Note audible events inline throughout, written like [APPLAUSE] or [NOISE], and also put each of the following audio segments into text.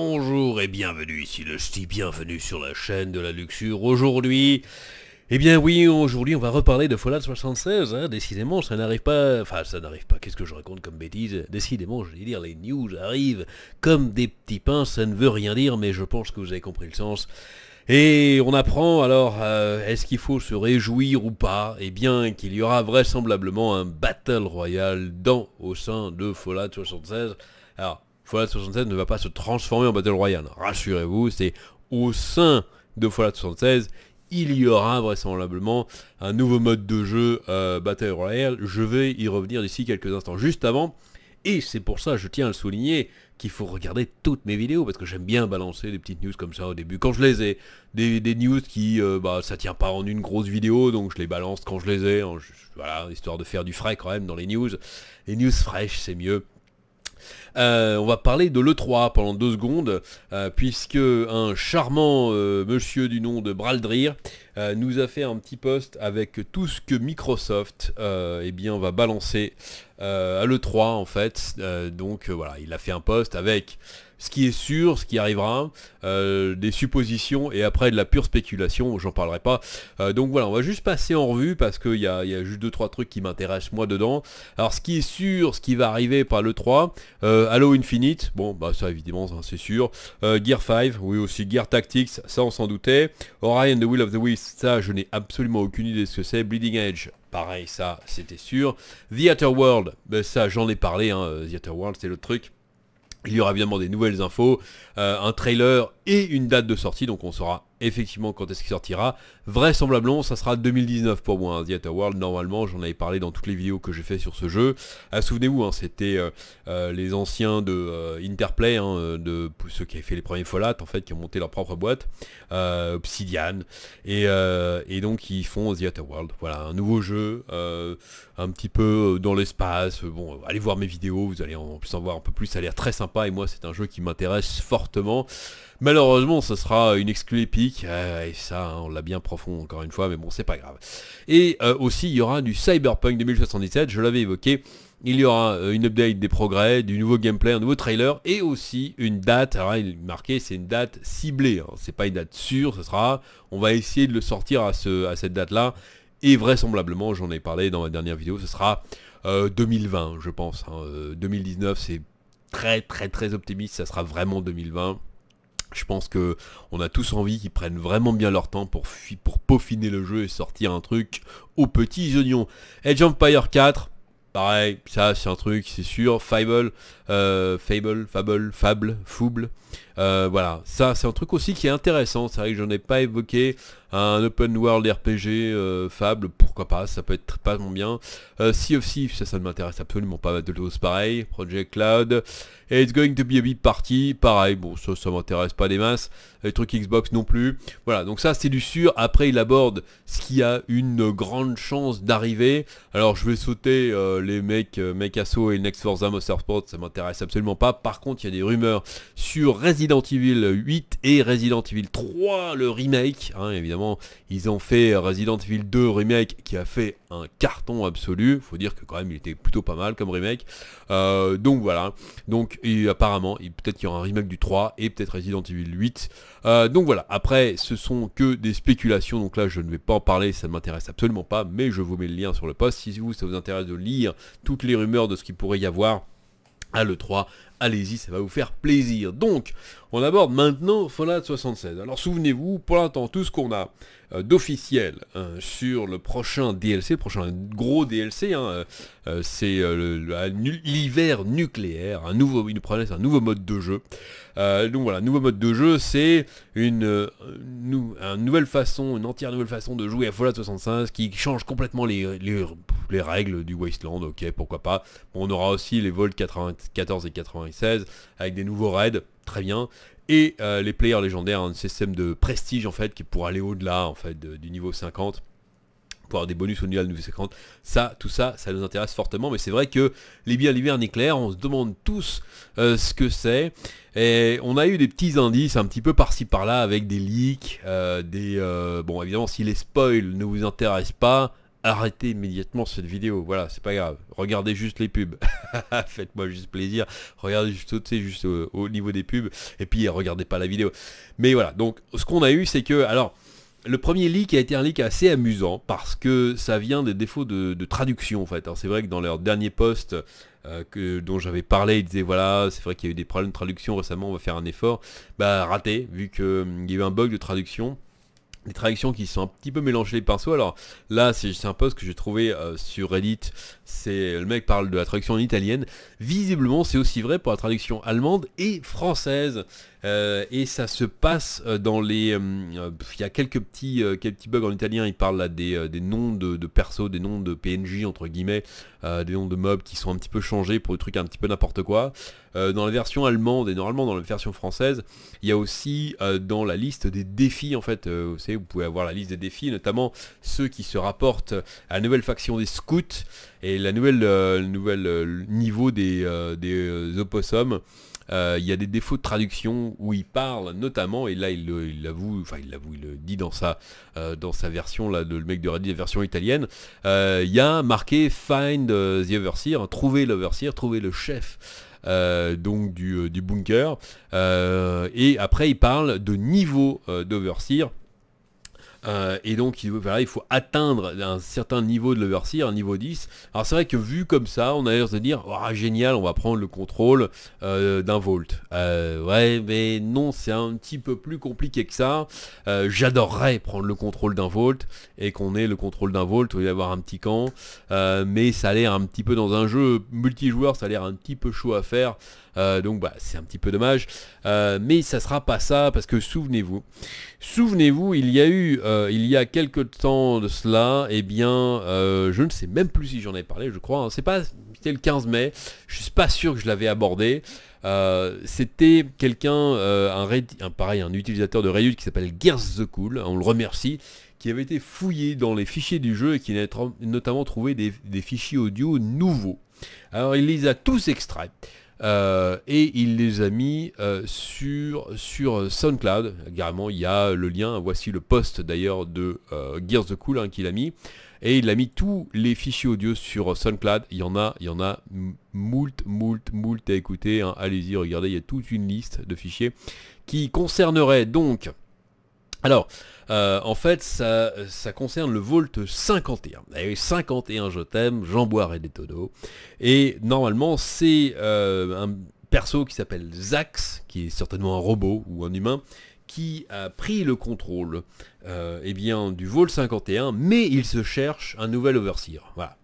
bonjour et bienvenue ici le Sti, bienvenue sur la chaîne de la luxure. Aujourd'hui, eh bien oui, aujourd'hui on va reparler de Fallout 76, hein. décidément ça n'arrive pas, enfin ça n'arrive pas, qu'est-ce que je raconte comme bêtise Décidément, je vais dire, les news arrivent comme des petits pains, ça ne veut rien dire, mais je pense que vous avez compris le sens. Et on apprend alors, euh, est-ce qu'il faut se réjouir ou pas Eh bien qu'il y aura vraisemblablement un Battle royal dans, au sein de Fallout 76. Alors, Fallout 76 ne va pas se transformer en Battle Royale. Rassurez-vous, c'est au sein de Fallout 76, il y aura vraisemblablement un nouveau mode de jeu euh, Battle Royale. Je vais y revenir d'ici quelques instants. Juste avant, et c'est pour ça, je tiens à le souligner, qu'il faut regarder toutes mes vidéos, parce que j'aime bien balancer des petites news comme ça au début, quand je les ai. Des, news qui, euh, bah, ça tient pas en une grosse vidéo, donc je les balance quand je les ai, voilà, histoire de faire du frais quand même dans les news. Les news fraîches, c'est mieux. Euh, on va parler de l'E3 pendant deux secondes, euh, puisque un charmant euh, monsieur du nom de Braldrir nous a fait un petit post avec tout ce que Microsoft eh bien, va balancer à l'E3 en fait. donc voilà, il a fait un post avec ce qui est sûr, ce qui arrivera, euh, des suppositions et après de la pure spéculation, j'en parlerai pas. Euh, donc voilà, on va juste passer en revue parce qu'il y, a, juste 2-3 trucs qui m'intéressent moi dedans. Alors ce qui est sûr, ce qui va arriver par le 3, euh, Halo Infinite, bon bah ça évidemment hein, c'est sûr. Gear 5, oui aussi Gear Tactics, ça on s'en doutait. Orion The Will of the Wisps, ça je n'ai absolument aucune idée de ce que c'est. Bleeding Edge, pareil ça c'était sûr. The Outer World, bah, ça j'en ai parlé, hein, The Outer World c'est le truc. Il y aura évidemment des nouvelles infos, euh, un trailer et une date de sortie, donc on saura effectivement quand est-ce qu'il sortira. Vraisemblablement, ça sera 2019 pour moi, hein. The World. Normalement, j'en avais parlé dans toutes les vidéos que j'ai fait sur ce jeu. Ah, Souvenez-vous, hein, c'était euh, euh, les anciens de euh, Interplay, hein, de ceux qui avaient fait les premiers Fallout, en fait, qui ont monté leur propre boîte, Obsidian, et, donc ils font The World. Voilà, un nouveau jeu, un petit peu dans l'espace. Bon, allez voir mes vidéos, vous allez en plus en voir un peu plus. Ça a l'air très sympa, et moi, c'est un jeu qui m'intéresse fortement. Malheureusement, ce sera une exclu épique, ah, et ça, hein, on l'a bien profond encore une fois, mais bon, c'est pas grave. Et euh, aussi, il y aura du Cyberpunk 2077, je l'avais évoqué, il y aura euh, une update des progrès, du nouveau gameplay, un nouveau trailer, et aussi une date, il est marqué, c'est une date ciblée, hein. c'est pas une date sûre, ce sera, on va essayer de le sortir à, cette date-là, et vraisemblablement, j'en ai parlé dans ma dernière vidéo, ce sera 2020, euh, je pense, 2019, hein. c'est très très très optimiste, ça sera vraiment 2020. Je pense que on a tous envie qu'ils prennent vraiment bien leur temps pour, pour peaufiner le jeu et sortir un truc aux petits oignons. Edge Empire 4, pareil, ça c'est un truc, c'est sûr. Fable, euh, Fable, Fable, Fable, Fouble. Euh, voilà, ça c'est un truc aussi qui est intéressant, c'est vrai que j'en ai pas évoqué un open world RPG euh, Fable, pourquoi pas, ça peut être pas mon bien. si euh, sea of Thieves, ça, ça ne m'intéresse absolument pas, de l'os pareil, Project Cloud, et It's Going to be a big party, pareil, bon ça, ça m'intéresse pas des masses, les trucs Xbox non plus, voilà, donc ça c'est du sûr, après il aborde ce qui a une grande chance d'arriver, alors je vais sauter les mecs, asso et Next Forza Sport, ça m'intéresse absolument pas, par contre il y a des rumeurs sur Resident Resident Evil 8 et Resident Evil 3, le remake. Hein, évidemment, ils ont fait Resident Evil 2 remake qui a fait un carton absolu. Faut dire que quand même, il était plutôt pas mal comme remake. Euh, donc voilà. Donc apparemment, peut-être qu'il y aura un remake du 3 et peut-être Resident Evil 8. Euh, donc voilà. Après, ce sont que des spéculations. Donc là, je ne vais pas en parler. Ça ne m'intéresse absolument pas. Mais je vous mets le lien sur le post si vous ça vous intéresse de lire toutes les rumeurs de ce qu'il pourrait y avoir à l'E3 allez-y, ça va vous faire plaisir. Donc, on aborde maintenant Fallout 76. Alors souvenez-vous, pour l'instant, tout ce qu'on a euh, d'officiel hein, sur le prochain DLC, prochain gros DLC, hein, euh, euh, c'est l'hiver nucléaire, un nouveau, une promesse, un nouveau mode de jeu. donc voilà, nouveau mode de jeu, c'est une, nouvelle façon, une entière nouvelle façon de jouer à Fallout 76 qui change complètement les, règles du Wasteland, ok, pourquoi pas. on aura aussi les vols 94 et 95 avec des nouveaux raids, très bien. Et euh, les players légendaires, un système de prestige en fait, qui est pour aller au-delà en fait du niveau 50 pour avoir des bonus au niveau 50. Ça, tout ça, ça nous intéresse fortement. Mais c'est vrai que les biens l'hiver clair, on se demande tous euh, ce que c'est. Et on a eu des petits indices un petit peu par-ci par-là avec des leaks, euh, des... bon, évidemment, si les spoils ne vous intéressent pas, arrêtez immédiatement cette vidéo. Voilà, c'est pas grave. Regardez juste les pubs. [LAUGHS] Faites-moi juste plaisir. Regardez juste, juste au, niveau des pubs. Et puis, eh, regardez pas la vidéo. Mais voilà, donc ce qu'on a eu, c'est que... Alors, le premier leak a été un leak assez amusant parce que ça vient des défauts de, traduction en fait. Hein. C'est vrai que dans leur dernier post euh, que, dont j'avais parlé, ils disaient voilà, c'est vrai qu'il y a eu des problèmes de traduction récemment, on va faire un effort. Bah raté, vu qu'il hum, y a eu un bug de traduction des traductions qui sont un petit peu mélangées par soi. Alors là, c'est un post que j'ai trouvé euh, sur Reddit le mec parle de la traduction italienne. Visiblement, c'est aussi vrai pour la traduction allemande et française. Euh, et ça se passe euh, dans les. Euh, il y a quelques petits, quelques bugs en italien. Il parle là des, noms de, de persos, des noms de PNJ entre guillemets, des noms de mobs qui sont un petit peu changés pour des trucs un petit peu n'importe quoi. dans la version allemande et normalement dans la version française, il y a aussi dans la liste des défis en fait. vous savez, vous pouvez avoir la liste des défis, notamment ceux qui se rapportent à la nouvelle faction des scouts. Et et la nouvelle, euh, euh, niveau des, euh, opossums, il y a des défauts de traduction où il parle notamment, et là il l'avoue, enfin il l'avoue, il le dit dans sa, dans sa version, là, de, le mec de Reddit, la version italienne, il y a marqué Find the Overseer, trouver l'Overseer, trouver le chef. donc du, bunker. et après, il parle de niveau d'Overseer euh, et donc il, il faut atteindre un certain niveau de l'overseer, un niveau 10. Alors c'est vrai que vu comme ça, on a l'air de se dire, ah, génial, on va prendre le contrôle euh, d'un volt. Euh, ouais, mais non, c'est un petit peu plus compliqué que ça. J'adorerais prendre le contrôle d'un volt et qu'on ait le contrôle d'un volt va y avoir un petit camp. mais ça a l'air un petit peu dans un jeu multijoueur, ça a l'air un petit peu chaud à faire. Euh, donc bah, c'est un petit peu dommage. Euh, mais ça sera pas ça parce que souvenez-vous. Souvenez-vous, il y a eu euh, il y a quelques temps de cela, et eh bien je ne sais même plus si j'en ai parlé, je crois. Hein. C'est pas c'était le 15 mai. Je suis pas sûr que je l'avais abordé. c'était quelqu'un, un, pareil, un utilisateur de Reddit qui s'appelle Gears the Cool, on le remercie, qui avait été fouillé dans les fichiers du jeu et qui a notamment trouvé des, des fichiers audio nouveaux. Alors il les a tous extraits. Euh, et il les a mis euh, sur, sur euh, SoundCloud. Carrément, il y a le lien, voici le post d'ailleurs de Gears the Cool hein, qu'il a mis. Et il a mis tous les fichiers audio sur SoundCloud. Il y en a, il y en a moult, moult, moult à écouter. Hein. Allez-y, regardez, il y a toute une liste de fichiers qui concerneraient donc alors, euh, en fait, ça, concerne le Volt 51. Il y a 51 Jean et des tonneaux. Et normalement, c'est euh, un perso qui s'appelle Zax, qui est certainement un robot ou un humain, qui a pris le contrôle euh, eh bien, du Volt 51, mais il se cherche un nouvel Overseer. Voilà.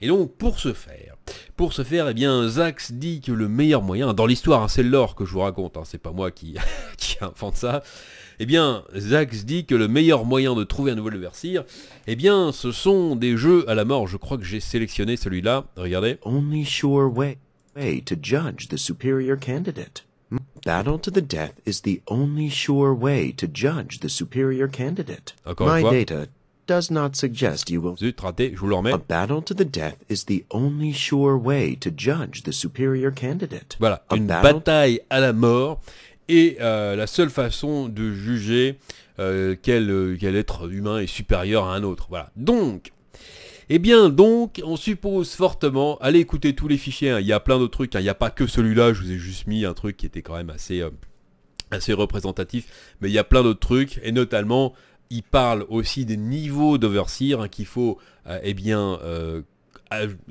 Et donc pour ce faire, pour ce faire, eh bien Zax dit que le meilleur moyen, dans l'histoire, hein, c'est l'or que je vous raconte, hein, c'est pas moi qui, [LAUGHS] qui invente ça, eh bien, Zax dit que le meilleur moyen de trouver un nouvel Leversir, eh bien, ce sont des jeux à la mort. Je crois que j'ai sélectionné celui-là. Regardez. Only sure way, way to judge the superior candidate. Battle to the death is the only sure way to judge the superior candidate. Encore une fois. My data does not suggest you will. Zut, raté, je vous le remets. A battle to the death is the only sure way to judge the superior candidate. Voilà, une bataille à la mort et euh, la seule façon de juger euh, euh, quel, être humain est supérieur à un autre. Voilà. Donc, eh bien donc, on suppose fortement, allez écouter tous les fichiers, hein. il y a plein d'autres trucs, hein. il n'y a pas que celui-là, je vous ai juste mis un truc qui était quand même assez, assez représentatif, mais il y a plein d'autres trucs, et notamment, il parle aussi des niveaux d'overseer hein, qu'il faut, eh bien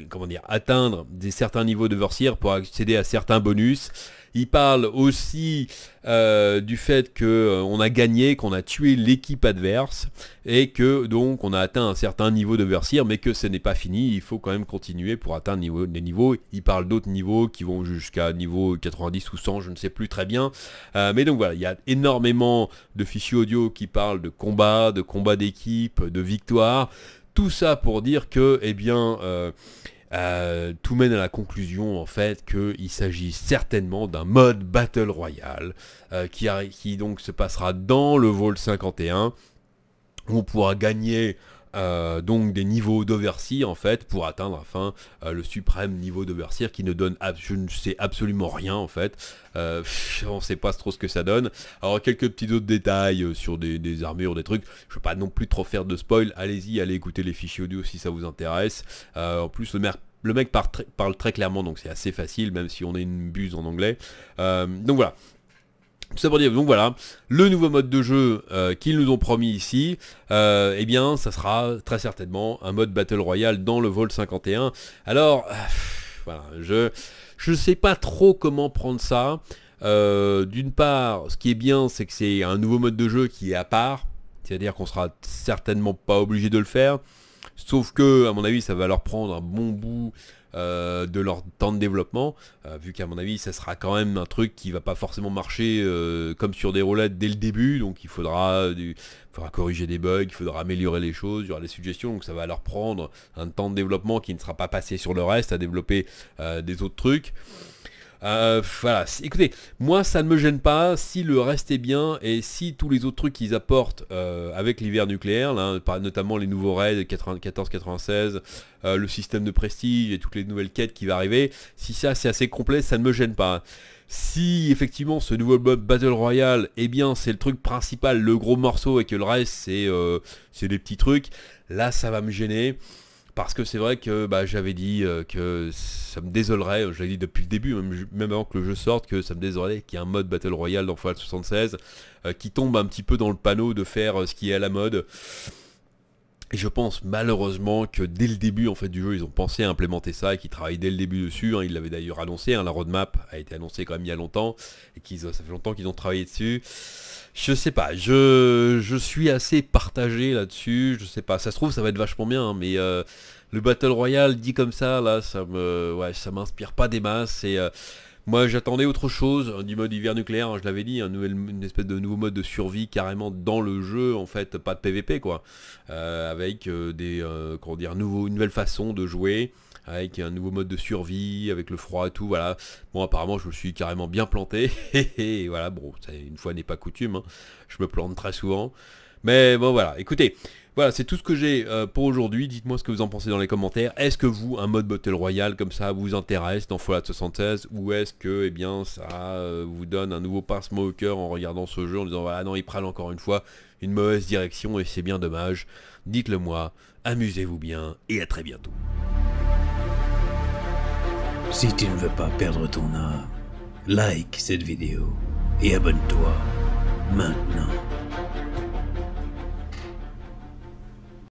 comment dire, atteindre des certains niveaux de d'overseer pour accéder à certains bonus. Il parle aussi euh, du fait qu'on euh, on a gagné, qu'on a tué l'équipe adverse et que donc on a atteint un certain niveau de Versir, mais que ce n'est pas fini. Il faut quand même continuer pour atteindre niveau, les niveaux. Il parle d'autres niveaux qui vont jusqu'à niveau 90 ou 100, je ne sais plus très bien. Euh, mais donc voilà, il y a énormément de fichiers audio qui parlent de combat, de combat d'équipe, de victoire. Tout ça pour dire que, eh bien euh, tout mène à la conclusion en fait qu'il s'agit certainement d'un mode Battle Royale euh, qui, qui, donc se passera dans le Vol 51 où on pourra gagner euh, donc des niveaux d'oversir en fait pour atteindre enfin euh, le suprême niveau d'oversir qui ne donne je ne sais absolument rien en fait euh, on sait pas trop ce que ça donne alors quelques petits autres détails sur des, armures des trucs je veux pas non plus trop faire de spoil allez-y allez écouter les fichiers audio si ça vous intéresse en plus le mec parle très, clairement, donc c'est assez facile, même si on est une buse en anglais. donc voilà, tout ça dire, donc voilà, le nouveau mode de jeu euh, qu'ils nous ont promis ici, euh, eh bien, ça sera très certainement un mode Battle Royale dans le Vol 51. Alors, euh, je ne sais pas trop comment prendre ça. Euh, d'une part, ce qui est bien, c'est que c'est un nouveau mode de jeu qui est à part, c'est-à-dire qu'on sera certainement pas obligé de le faire. Sauf que, à mon avis, ça va leur prendre un bon bout euh, de leur temps de développement, euh, vu qu'à mon avis, ça sera quand même un truc qui va pas forcément marcher euh, comme sur des roulettes dès le début, donc il faudra, du, faudra corriger des bugs, il faudra améliorer les choses, il y aura des suggestions, donc ça va leur prendre un temps de développement qui ne sera pas passé sur le reste, à développer des autres trucs. Euh, voilà, écoutez, moi ça ne me gêne pas si le reste est bien et si tous les autres trucs qu'ils apportent euh, avec l'hiver nucléaire, hein, notamment les nouveaux raids 94-96, euh, le système de prestige et toutes les nouvelles quêtes qui va arriver, si ça c'est assez complet, ça ne me gêne pas. Si effectivement ce nouveau Battle Royale, eh bien c'est le truc principal, le gros morceau et que le reste c'est euh, des petits trucs, là ça va me gêner parce que c'est vrai que bah, j'avais dit euh, que ça me désolerait, je l'ai dit depuis le début, même, avant que le jeu sorte, que ça me désolerait qu'il y ait un mode Battle Royale dans Fallout euh, 76 qui tombe un petit peu dans le panneau de faire euh, ce qui est à la mode. Et je pense malheureusement que dès le début en fait du jeu, ils ont pensé à implémenter ça et qu'ils travaillent dès le début dessus. Hein. Ils l'avaient d'ailleurs annoncé, hein. la roadmap a été annoncée quand même il y a longtemps et qu'ils ça fait longtemps qu'ils ont travaillé dessus. Je sais pas, je, suis assez partagé là-dessus. Je sais pas, ça se trouve ça va être vachement bien, hein, mais euh, le battle royale dit comme ça là, ça me ouais, ça m'inspire pas des masses et euh, moi, j'attendais autre chose du mode hiver nucléaire, hein, je l'avais dit, une espèce de nouveau mode de survie carrément dans le jeu, en fait, pas de PVP quoi, euh, avec euh, des euh, comment dire, une nouvelle façon de jouer avec un nouveau mode de survie, avec le froid et tout, voilà. Bon, apparemment, je me suis carrément bien planté, [LAUGHS] et voilà, bon, une fois n'est pas coutume, hein. je me plante très souvent. Mais bon, voilà, écoutez, voilà, c'est tout ce que j'ai euh, pour aujourd'hui. Dites-moi ce que vous en pensez dans les commentaires. Est-ce que vous, un mode Battle Royale comme ça, vous intéresse dans Fallout 76 Ou est-ce que, eh bien, ça euh, vous donne un nouveau pincement au cœur en regardant ce jeu en disant, ah non, il prale encore une fois une mauvaise direction et c'est bien dommage. Dites-le moi, amusez-vous bien et à très bientôt. Si tu ne veux pas perdre ton âme, like cette vidéo et abonne-toi maintenant.